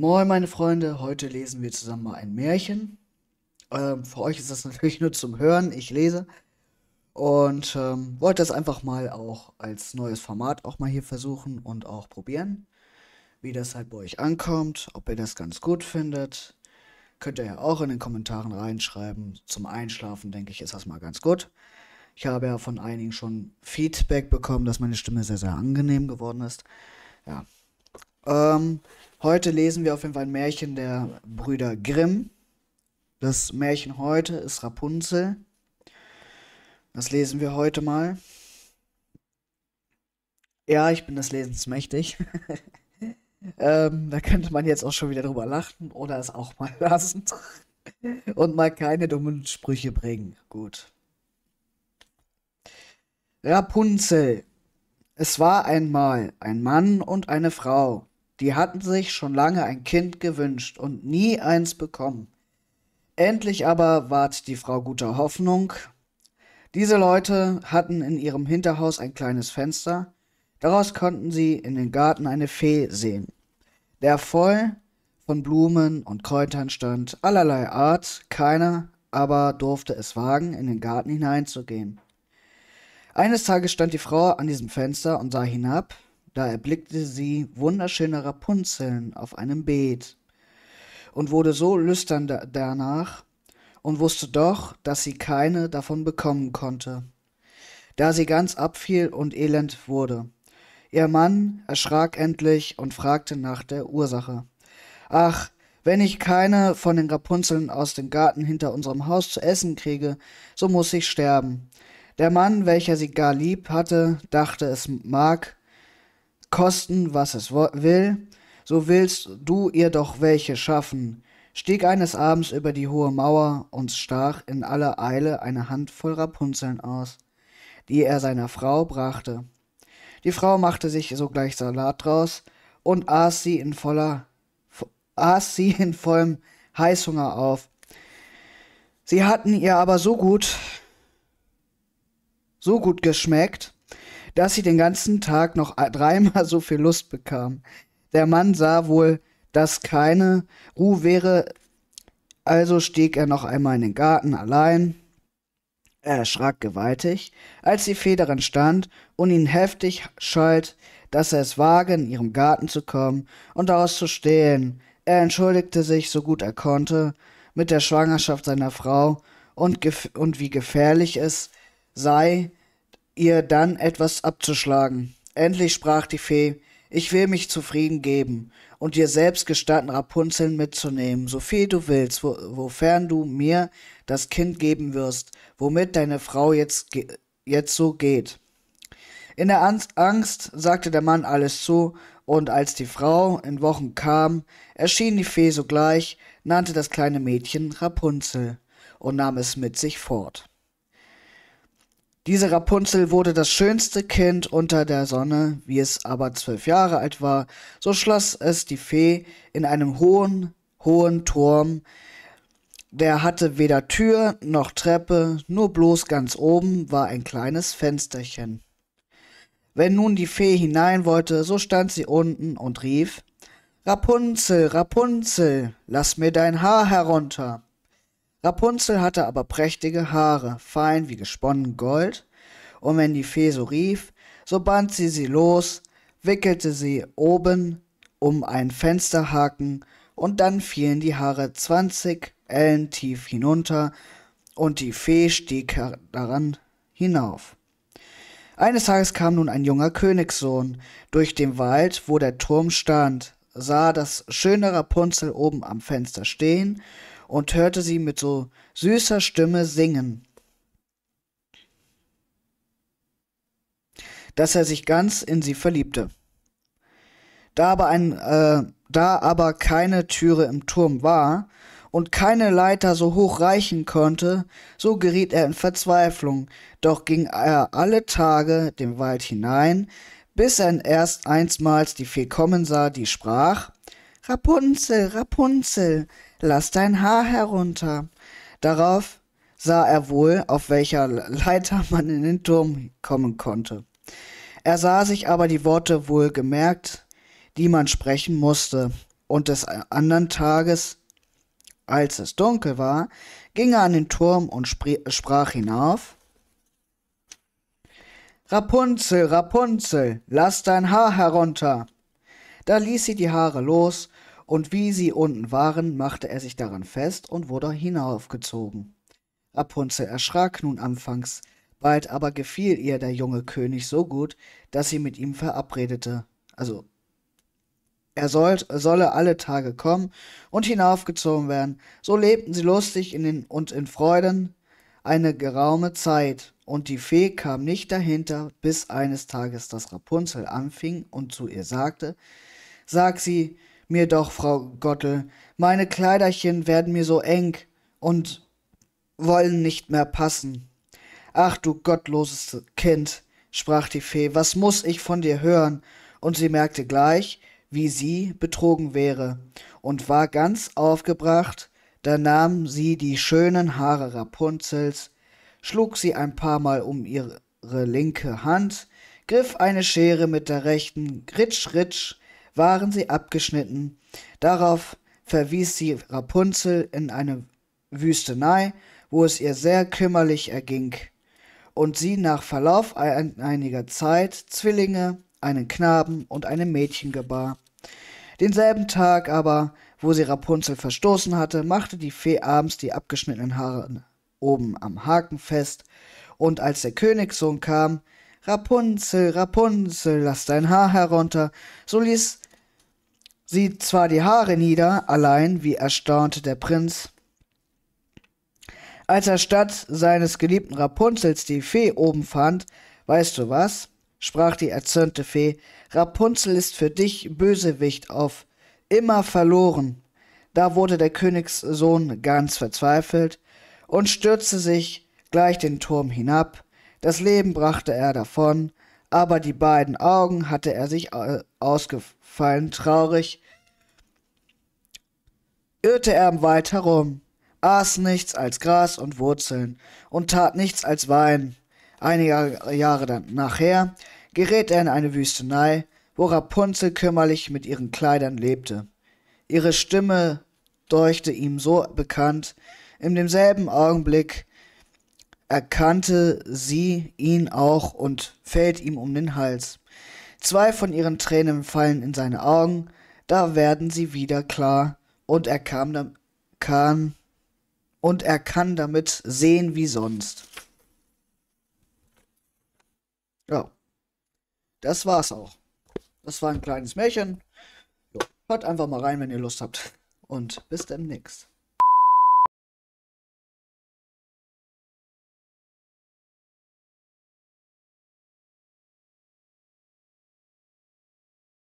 Moin, meine Freunde. Heute lesen wir zusammen mal ein Märchen. Ähm, für euch ist das natürlich nur zum Hören. Ich lese. Und ähm, wollte das einfach mal auch als neues Format auch mal hier versuchen und auch probieren. Wie das halt bei euch ankommt, ob ihr das ganz gut findet. Könnt ihr ja auch in den Kommentaren reinschreiben. Zum Einschlafen, denke ich, ist das mal ganz gut. Ich habe ja von einigen schon Feedback bekommen, dass meine Stimme sehr, sehr angenehm geworden ist. Ja, ähm, heute lesen wir auf jeden Fall ein Märchen der Brüder Grimm. Das Märchen heute ist Rapunzel. Das lesen wir heute mal. Ja, ich bin des Lesens mächtig. ähm, da könnte man jetzt auch schon wieder drüber lachen oder es auch mal lassen. Und mal keine dummen Sprüche bringen. Gut. Rapunzel. Es war einmal ein Mann und eine Frau die hatten sich schon lange ein Kind gewünscht und nie eins bekommen. Endlich aber ward die Frau guter Hoffnung. Diese Leute hatten in ihrem Hinterhaus ein kleines Fenster, daraus konnten sie in den Garten eine Fee sehen, der voll von Blumen und Kräutern stand, allerlei Art, keiner aber durfte es wagen, in den Garten hineinzugehen. Eines Tages stand die Frau an diesem Fenster und sah hinab, da erblickte sie wunderschöne Rapunzeln auf einem Beet und wurde so lüstern da danach und wusste doch, dass sie keine davon bekommen konnte, da sie ganz abfiel und elend wurde. Ihr Mann erschrak endlich und fragte nach der Ursache. Ach, wenn ich keine von den Rapunzeln aus dem Garten hinter unserem Haus zu essen kriege, so muß ich sterben. Der Mann, welcher sie gar lieb hatte, dachte, es mag kosten, was es will, so willst du ihr doch welche schaffen, stieg eines Abends über die hohe Mauer und stach in aller Eile eine Handvoll Rapunzeln aus, die er seiner Frau brachte. Die Frau machte sich sogleich Salat draus und aß sie in voller aß sie in vollem Heißhunger auf. Sie hatten ihr aber so gut so gut geschmeckt, dass sie den ganzen Tag noch dreimal so viel Lust bekam. Der Mann sah wohl, dass keine Ruhe wäre, also stieg er noch einmal in den Garten allein. Er erschrak gewaltig, als die Fee darin stand und ihn heftig schalt, dass er es wage, in ihrem Garten zu kommen und daraus zu stehlen. Er entschuldigte sich, so gut er konnte, mit der Schwangerschaft seiner Frau und, und wie gefährlich es sei, ihr dann etwas abzuschlagen. Endlich sprach die Fee, ich will mich zufrieden geben und dir selbst gestatten, Rapunzeln mitzunehmen, so viel du willst, wo, wofern du mir das Kind geben wirst, womit deine Frau jetzt, jetzt so geht. In der Angst, Angst sagte der Mann alles zu, und als die Frau in Wochen kam, erschien die Fee sogleich, nannte das kleine Mädchen Rapunzel und nahm es mit sich fort. Diese Rapunzel wurde das schönste Kind unter der Sonne, wie es aber zwölf Jahre alt war, so schloss es die Fee in einem hohen, hohen Turm, der hatte weder Tür noch Treppe, nur bloß ganz oben war ein kleines Fensterchen. Wenn nun die Fee hinein wollte, so stand sie unten und rief Rapunzel, Rapunzel, lass mir dein Haar herunter. Rapunzel hatte aber prächtige Haare, fein wie gesponnen Gold, und wenn die Fee so rief, so band sie sie los, wickelte sie oben um einen Fensterhaken, und dann fielen die Haare zwanzig Ellen tief hinunter, und die Fee stieg daran hinauf. Eines Tages kam nun ein junger Königssohn durch den Wald, wo der Turm stand, sah das schöne Rapunzel oben am Fenster stehen und hörte sie mit so süßer Stimme singen, dass er sich ganz in sie verliebte. Da aber, ein, äh, da aber keine Türe im Turm war und keine Leiter so hoch reichen konnte, so geriet er in Verzweiflung, doch ging er alle Tage den Wald hinein, bis er erst einsmals die Fee kommen sah, die sprach Rapunzel, Rapunzel, lass dein Haar herunter. Darauf sah er wohl, auf welcher Leiter man in den Turm kommen konnte. Er sah sich aber die Worte wohl gemerkt, die man sprechen musste, und des andern Tages, als es dunkel war, ging er an den Turm und sprach hinauf Rapunzel, Rapunzel, lass dein Haar herunter. Da ließ sie die Haare los und wie sie unten waren, machte er sich daran fest und wurde hinaufgezogen. Rapunzel erschrak nun anfangs, bald aber gefiel ihr der junge König so gut, dass sie mit ihm verabredete, also er sollt, solle alle Tage kommen und hinaufgezogen werden. So lebten sie lustig in den, und in Freuden eine geraume Zeit, und die Fee kam nicht dahinter, bis eines Tages das Rapunzel anfing und zu ihr sagte, Sag sie, mir doch, Frau Gottel, meine Kleiderchen werden mir so eng und wollen nicht mehr passen. Ach du gottloses Kind, sprach die Fee, was muß ich von dir hören? Und sie merkte gleich, wie sie betrogen wäre, und war ganz aufgebracht, da nahm sie die schönen Haare Rapunzels, schlug sie ein paar Mal um ihre linke Hand, griff eine Schere mit der rechten, ritsch, ritsch, waren sie abgeschnitten. Darauf verwies sie Rapunzel in eine Wüstenei, wo es ihr sehr kümmerlich erging, und sie nach Verlauf einiger Zeit Zwillinge, einen Knaben und ein Mädchen gebar. Denselben Tag aber, wo sie Rapunzel verstoßen hatte, machte die Fee abends die abgeschnittenen Haare oben am Haken fest, und als der Königssohn kam, Rapunzel, Rapunzel, lass dein Haar herunter, so ließ sieht zwar die Haare nieder, allein wie erstaunte der Prinz. Als er statt seines geliebten Rapunzels die Fee oben fand, weißt du was? sprach die erzürnte Fee, Rapunzel ist für dich Bösewicht auf immer verloren. Da wurde der Königssohn ganz verzweifelt und stürzte sich gleich den Turm hinab. Das Leben brachte er davon, aber die beiden Augen hatte er sich äh, ausgefallen. Traurig irrte er im Wald herum, aß nichts als Gras und Wurzeln und tat nichts als Wein. Einige Jahre dann nachher gerät er in eine Wüstenei, wo Rapunzel kümmerlich mit ihren Kleidern lebte. Ihre Stimme deuchte ihm so bekannt, in demselben Augenblick erkannte sie ihn auch und fällt ihm um den Hals. Zwei von ihren Tränen fallen in seine Augen, da werden sie wieder klar und er kam, kann, und er kann damit sehen wie sonst. Ja. Das war's auch. Das war ein kleines Märchen. Jo. Hört einfach mal rein, wenn ihr Lust habt. Und bis demnächst.